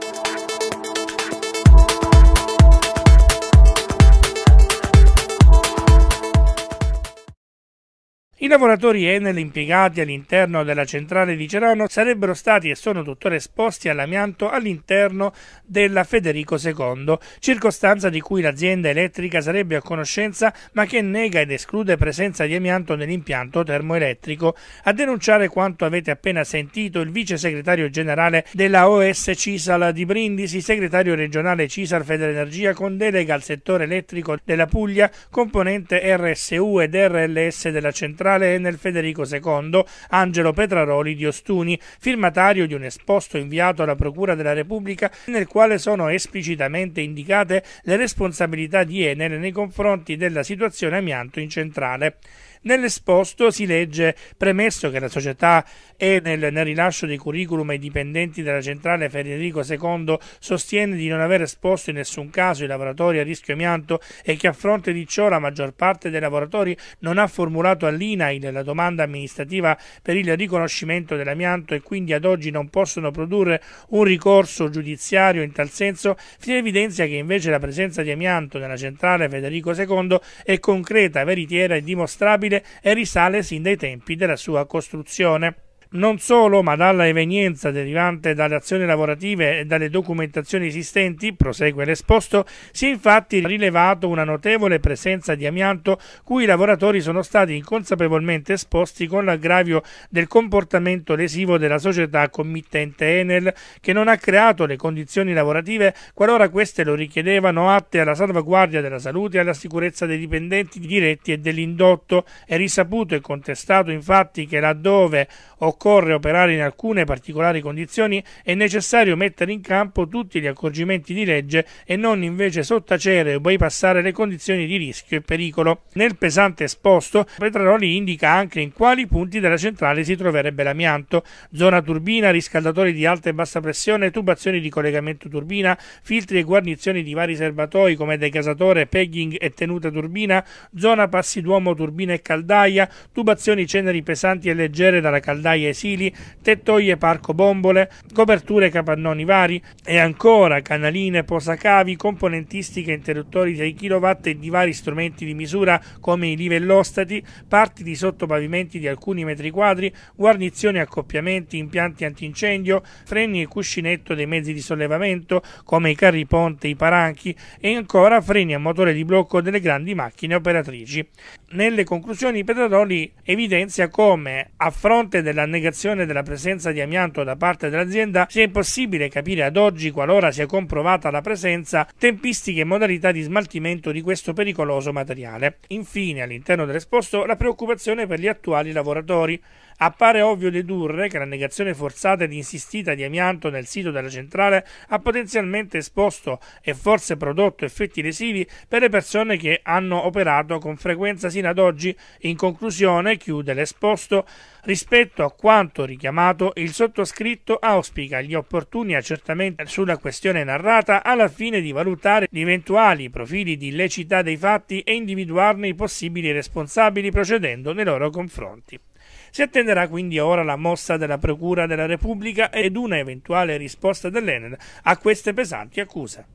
Thank you. I lavoratori Enel impiegati all'interno della centrale di Cerano sarebbero stati e sono tuttora esposti all'amianto all'interno della Federico II, circostanza di cui l'azienda elettrica sarebbe a conoscenza ma che nega ed esclude presenza di amianto nell'impianto termoelettrico. A denunciare quanto avete appena sentito il vice segretario generale della OS CISAL di Brindisi, segretario regionale Cisar Federenergia con delega al settore elettrico della Puglia, componente RSU ed RLS della centrale e nel Federico II, Angelo Petraroli di Ostuni, firmatario di un esposto inviato alla Procura della Repubblica nel quale sono esplicitamente indicate le responsabilità di Enel nei confronti della situazione amianto in centrale. Nell'esposto si legge premesso che la società Enel nel rilascio dei curriculum ai dipendenti della centrale Federico II sostiene di non aver esposto in nessun caso i lavoratori a rischio amianto e che a fronte di ciò la maggior parte dei lavoratori non ha formulato all'INAIL la domanda amministrativa per il riconoscimento dell'amianto e quindi ad oggi non possono produrre un ricorso giudiziario in tal senso, si evidenzia che invece la presenza di amianto nella centrale Federico II è concreta, veritiera e dimostrabile e risale sin dai tempi della sua costruzione. Non solo, ma dalla evenienza derivante dalle azioni lavorative e dalle documentazioni esistenti, prosegue l'esposto, si è infatti rilevato una notevole presenza di amianto cui i lavoratori sono stati inconsapevolmente esposti con l'aggravio del comportamento lesivo della società committente Enel, che non ha creato le condizioni lavorative qualora queste lo richiedevano atte alla salvaguardia della salute e alla sicurezza dei dipendenti diretti e dell'indotto. È risaputo e contestato infatti che laddove occorre occorre operare in alcune particolari condizioni, è necessario mettere in campo tutti gli accorgimenti di legge e non invece sottacere o bypassare le condizioni di rischio e pericolo. Nel pesante esposto, Petraroli indica anche in quali punti della centrale si troverebbe l'amianto, zona turbina, riscaldatori di alta e bassa pressione, tubazioni di collegamento turbina, filtri e guarnizioni di vari serbatoi come decasatore, pegging e tenuta turbina, zona passi d'uomo turbina e caldaia, tubazioni ceneri pesanti e leggere dalla caldaia e esili, tettoie parco bombole, coperture capannoni vari e ancora canaline, posacavi, componentistiche interruttori dei kilowatt e di vari strumenti di misura come i livellostati, parti di sottopavimenti di alcuni metri quadri, guarnizioni, accoppiamenti, impianti antincendio, freni e cuscinetto dei mezzi di sollevamento come i carri ponte, i paranchi e ancora freni a motore di blocco delle grandi macchine operatrici. Nelle conclusioni Pedradoli evidenzia come a fronte della negazione negazione della presenza di amianto da parte dell'azienda sia impossibile capire ad oggi, qualora sia comprovata la presenza, tempistiche e modalità di smaltimento di questo pericoloso materiale. Infine, all'interno dell'esposto, la preoccupazione per gli attuali lavoratori. Appare ovvio dedurre che la negazione forzata ed insistita di amianto nel sito della centrale ha potenzialmente esposto e forse prodotto effetti lesivi per le persone che hanno operato con frequenza sino ad oggi. In conclusione, chiude l'esposto, rispetto a quanto richiamato, il sottoscritto auspica gli opportuni accertamenti sulla questione narrata alla fine di valutare gli eventuali profili di illecità dei fatti e individuarne i possibili responsabili procedendo nei loro confronti. Si attenderà quindi ora la mossa della Procura della Repubblica ed una eventuale risposta dell'Enel a queste pesanti accuse.